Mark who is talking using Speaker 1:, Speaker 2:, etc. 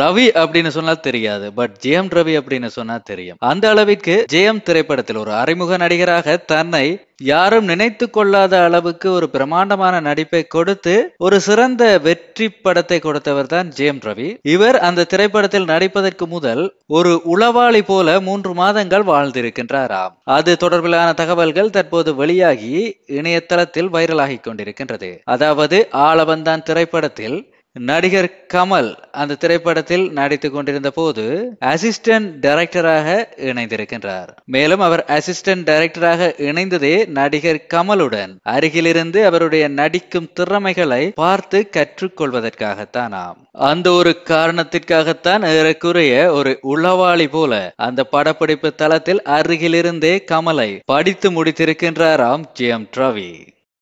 Speaker 1: ரவி அப்படின்னு சொன்னா தெரியாது பட் எம் ரவி அப்படின்னு சொன்னா தெரியும் அந்த அளவிற்கு எம் திரைப்படத்தில் ஒரு அறிமுக நடிகராக தன்னை யாரும் நினைத்து கொள்ளாத அளவுக்கு ஒரு பிரமாண்டமான நடிப்பை கொடுத்து ஒரு சிறந்த வெற்றி படத்தை கொடுத்தவர் தான் எம் ரவி இவர் அந்த திரைப்படத்தில் நடிப்பதற்கு முதல் ஒரு உளவாளி போல மூன்று மாதங்கள் வாழ்ந்திருக்கின்றாராம் அது தொடர்பிலான தகவல்கள் தற்போது வெளியாகி இணையதளத்தில் வைரலாகி கொண்டிருக்கின்றது அதாவது ஆளவந்தான் திரைப்படத்தில் நடிகர் கமல் அந்த திரைப்படத்தில் நடித்து கொண்டிருந்த போது அசிஸ்டன்ட் டைரக்டராக இணைந்திருக்கின்றார் மேலும் அவர் அசிஸ்டன்ட் டைரக்டராக இணைந்ததே நடிகர் கமலுடன் அருகிலிருந்து அவருடைய நடிக்கும் திறமைகளை பார்த்து ஆம் அந்த ஒரு காரணத்திற்காகத்தான் ஏறக்குறைய ஒரு உளவாளி போல அந்த படப்பிடிப்பு தளத்தில் அருகிலிருந்தே கமலை படித்து முடித்திருக்கின்றாராம் ஜி எம் ரவி